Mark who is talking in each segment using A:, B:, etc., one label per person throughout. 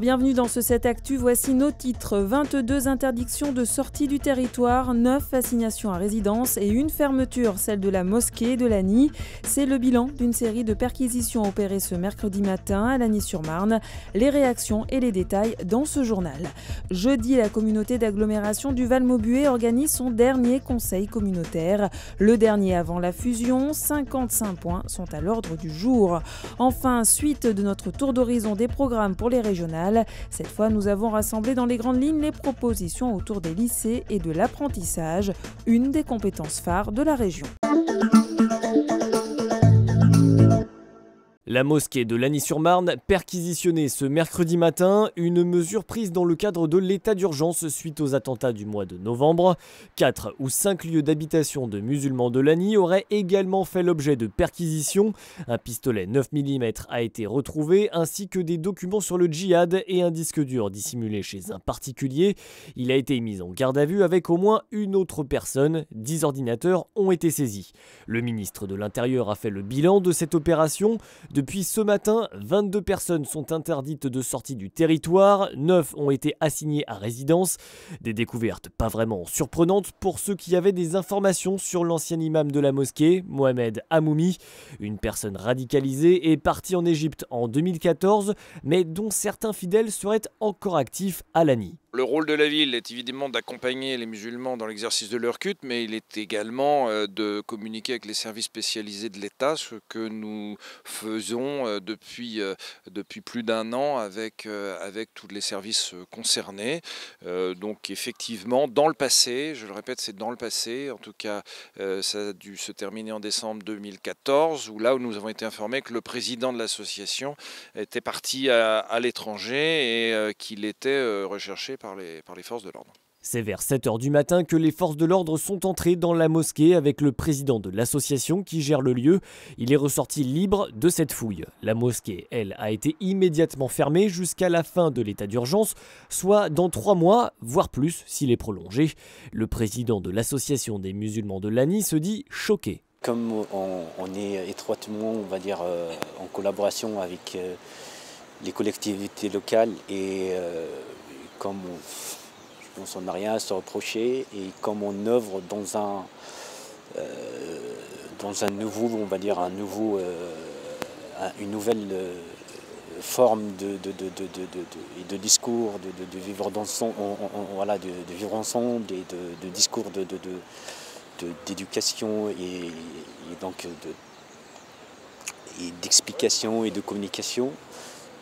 A: bienvenue dans ce 7 Actu. Voici nos titres 22 interdictions de sortie du territoire, 9 assignations à résidence et une fermeture, celle de la mosquée de l'Agny. C'est le bilan d'une série de perquisitions opérées ce mercredi matin à l'Agny-sur-Marne. Les réactions et les détails dans ce journal. Jeudi, la communauté d'agglomération du Val-Maubuée organise son dernier conseil communautaire. Le dernier avant la fusion, 55 points sont à l'ordre du jour. Enfin, suite de notre tour d'horizon des programmes pour les régionales, cette fois, nous avons rassemblé dans les grandes lignes les propositions autour des lycées et de l'apprentissage, une des compétences phares de la région.
B: La mosquée de Lagny-sur-Marne perquisitionnée ce mercredi matin, une mesure prise dans le cadre de l'état d'urgence suite aux attentats du mois de novembre. Quatre ou cinq lieux d'habitation de musulmans de Lagny auraient également fait l'objet de perquisitions. Un pistolet 9 mm a été retrouvé ainsi que des documents sur le djihad et un disque dur dissimulé chez un particulier. Il a été mis en garde à vue avec au moins une autre personne. 10 ordinateurs ont été saisis. Le ministre de l'Intérieur a fait le bilan de cette opération. Depuis ce matin, 22 personnes sont interdites de sortie du territoire, 9 ont été assignées à résidence, des découvertes pas vraiment surprenantes pour ceux qui avaient des informations sur l'ancien imam de la mosquée, Mohamed Amoumi, une personne radicalisée et partie en Égypte en 2014, mais dont certains fidèles seraient encore actifs à l'ANI. Le rôle de la ville est évidemment d'accompagner les musulmans dans l'exercice de leur culte, mais il est également euh, de communiquer avec les services spécialisés de l'État, ce que nous faisons euh, depuis, euh, depuis plus d'un an avec, avec tous les services concernés. Donc effectivement, dans le passé, je le répète, c'est dans le passé, en tout cas ça a dû se terminer en décembre 2014, où là où nous avons été informés que le président de l'association était parti à, à l'étranger et qu'il était recherché par les, forces de l'ordre. C'est vers 7h du matin que les forces de l'ordre sont entrées dans la mosquée avec le président de l'association qui gère le lieu. Il est ressorti libre de cette fouille. La mosquée, elle, a été immédiatement fermée jusqu'à la fin de l'état d'urgence, soit dans trois mois, voire plus s'il est prolongé. Le président de l'association des musulmans de l'ANI se dit choqué. Comme on, est étroitement, on va dire, euh, en collaboration avec euh, les collectivités locales et... Euh, comme on, je pense on n'a rien à se reprocher et comme on œuvre dans un, dans un nouveau, on va dire un nouveau, une nouvelle forme de, de, de, de, discours, de, vivre dans son, on, voilà, de, vivre ensemble et de, discours d'éducation de, et, et, donc d'explication et, de communication.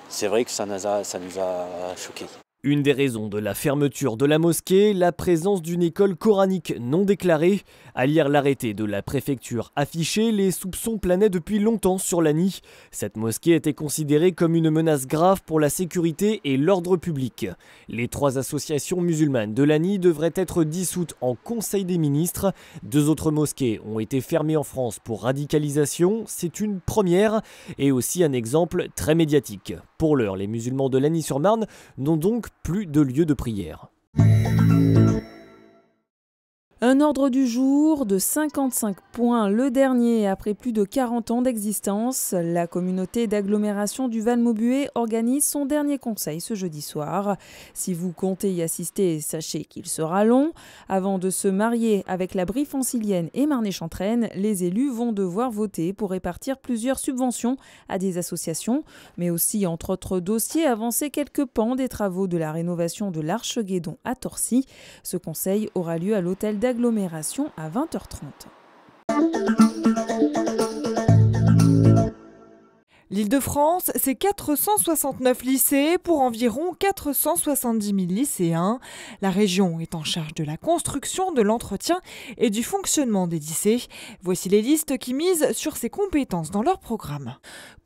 B: C'est vrai que ça nous a, ça nous a choqués. Une des raisons de la fermeture de la mosquée, la présence d'une école coranique non déclarée. À lire l'arrêté de la préfecture affiché, les soupçons planaient depuis longtemps sur l'ANI. Cette mosquée était considérée comme une menace grave pour la sécurité et l'ordre public. Les trois associations musulmanes de l'ANI devraient être dissoutes en Conseil des ministres. Deux autres mosquées ont été fermées en France pour radicalisation. C'est une première et aussi un exemple très médiatique. Pour l'heure, les musulmans de Lagny-sur-Marne n'ont donc plus de lieu de prière.
A: Un ordre du jour de 55 points, le dernier après plus de 40 ans d'existence. La communauté d'agglomération du Val-Maubuée organise son dernier conseil ce jeudi soir. Si vous comptez y assister, sachez qu'il sera long. Avant de se marier avec la Brie francilienne et marne chantraine les élus vont devoir voter pour répartir plusieurs subventions à des associations, mais aussi, entre autres dossiers, avancer quelques pans des travaux de la rénovation de l'Arche Guédon à Torcy. Ce conseil aura lieu à l'hôtel Agglomération à 20h30.
C: L'Île-de-France, c'est 469 lycées pour environ 470 000 lycéens. La région est en charge de la construction, de l'entretien et du fonctionnement des lycées. Voici les listes qui misent sur ces compétences dans leur programme.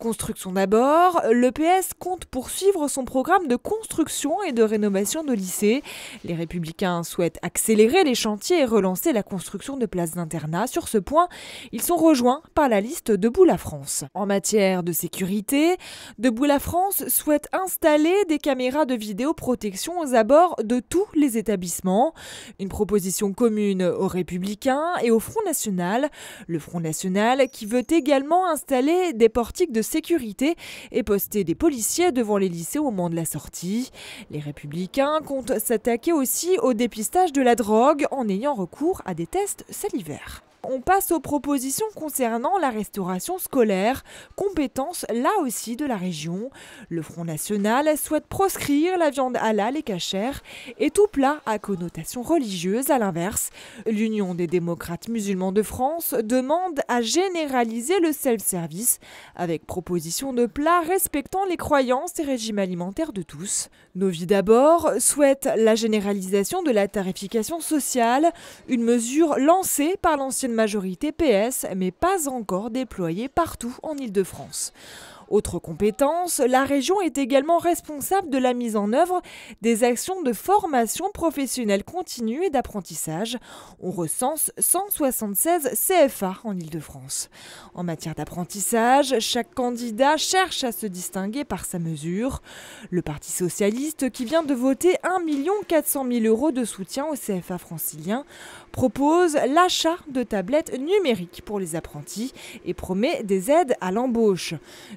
C: Construction d'abord, l'EPS compte poursuivre son programme de construction et de rénovation de lycées. Les Républicains souhaitent accélérer les chantiers et relancer la construction de places d'internat. Sur ce point, ils sont rejoints par la liste Debout la France. En matière de ces sécurité. Debout la France souhaite installer des caméras de vidéoprotection aux abords de tous les établissements. Une proposition commune aux Républicains et au Front National. Le Front National qui veut également installer des portiques de sécurité et poster des policiers devant les lycées au moment de la sortie. Les Républicains comptent s'attaquer aussi au dépistage de la drogue en ayant recours à des tests salivaires. On passe aux propositions concernant la restauration scolaire, compétence là aussi de la région. Le Front National souhaite proscrire la viande halal et cachère et tout plat à connotation religieuse à l'inverse. L'Union des démocrates musulmans de France demande à généraliser le self-service avec proposition de plats respectant les croyances et régimes alimentaires de tous. Nos vies d'abord souhaite la généralisation de la tarification sociale, une mesure lancée par l'ancienne majorité PS, mais pas encore déployée partout en Ile-de-France. Autre compétence, la région est également responsable de la mise en œuvre des actions de formation professionnelle continue et d'apprentissage. On recense 176 CFA en Ile-de-France. En matière d'apprentissage, chaque candidat cherche à se distinguer par sa mesure. Le Parti socialiste, qui vient de voter 1 400 000 euros de soutien au CFA francilien, propose l'achat de tablettes numériques pour les apprentis et promet des aides à l'embauche.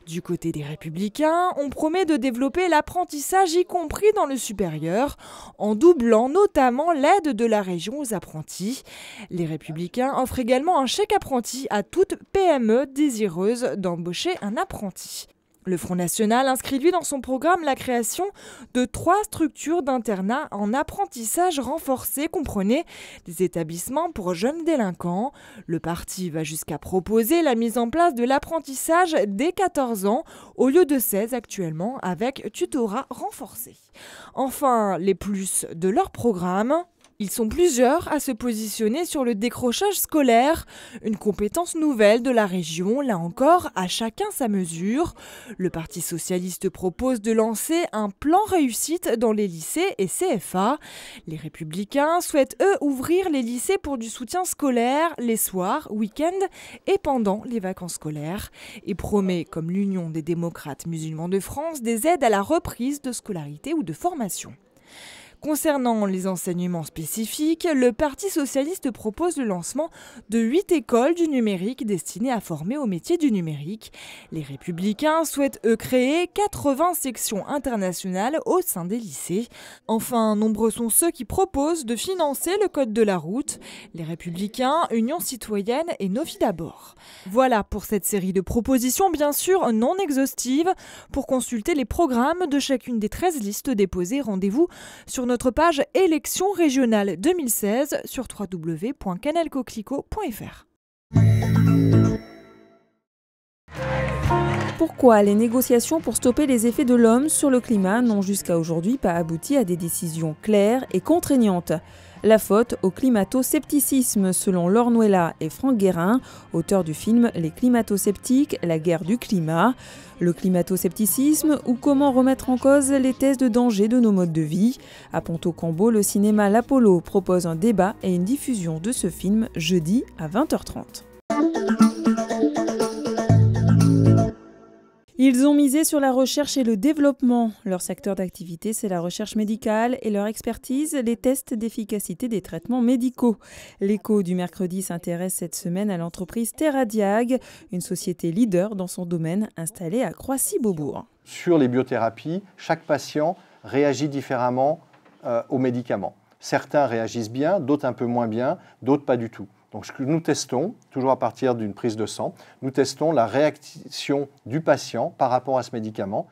C: Du côté des républicains, on promet de développer l'apprentissage, y compris dans le supérieur, en doublant notamment l'aide de la région aux apprentis. Les républicains offrent également un chèque apprenti à toute PME désireuse d'embaucher un apprenti. Le Front National inscrit lui dans son programme la création de trois structures d'internat en apprentissage renforcé, comprenez des établissements pour jeunes délinquants. Le parti va jusqu'à proposer la mise en place de l'apprentissage dès 14 ans au lieu de 16 actuellement avec tutorat renforcé. Enfin, les plus de leur programme, ils sont plusieurs à se positionner sur le décrochage scolaire, une compétence nouvelle de la région, là encore, à chacun sa mesure. Le Parti socialiste propose de lancer un plan réussite dans les lycées et CFA. Les républicains souhaitent, eux, ouvrir les lycées pour du soutien scolaire les soirs, week-ends et pendant les vacances scolaires, et promet, comme l'Union des démocrates musulmans de France, des aides à la reprise de scolarité ou de formation. Concernant les enseignements spécifiques, le Parti socialiste propose le lancement de huit écoles du numérique destinées à former au métier du numérique. Les républicains souhaitent eux créer 80 sections internationales au sein des lycées. Enfin, nombreux sont ceux qui proposent de financer le code de la route. Les républicains, Union citoyenne et Novi d'abord. Voilà pour cette série de propositions bien sûr non exhaustives. Pour consulter les programmes de chacune des 13 listes déposées, rendez-vous sur notre notre page Élections régionales 2016
A: sur www.canelcoclico.fr. Pourquoi les négociations pour stopper les effets de l'homme sur le climat n'ont jusqu'à aujourd'hui pas abouti à des décisions claires et contraignantes La faute au climato-scepticisme, selon Laure et Franck Guérin, auteurs du film Les climato-sceptiques, la guerre du climat. Le climato-scepticisme ou comment remettre en cause les thèses de danger de nos modes de vie. À ponto Combo, le cinéma L'Apollo propose un débat et une diffusion de ce film jeudi à 20h30. Ils ont misé sur la recherche et le développement. Leur secteur d'activité, c'est la recherche médicale et leur expertise, les tests d'efficacité des traitements médicaux. L'écho du mercredi s'intéresse cette semaine à l'entreprise Terradiag, une société leader dans son domaine installée à Croissy-Beaubourg.
B: Sur les biothérapies, chaque patient réagit différemment euh, aux médicaments. Certains réagissent bien, d'autres un peu moins bien, d'autres pas du tout. Donc ce que nous testons, toujours à partir d'une prise de sang, nous testons la réaction du patient par rapport à ce médicament.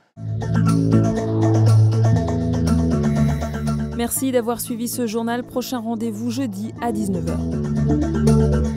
A: Merci d'avoir suivi ce journal. Prochain rendez-vous jeudi à
B: 19h.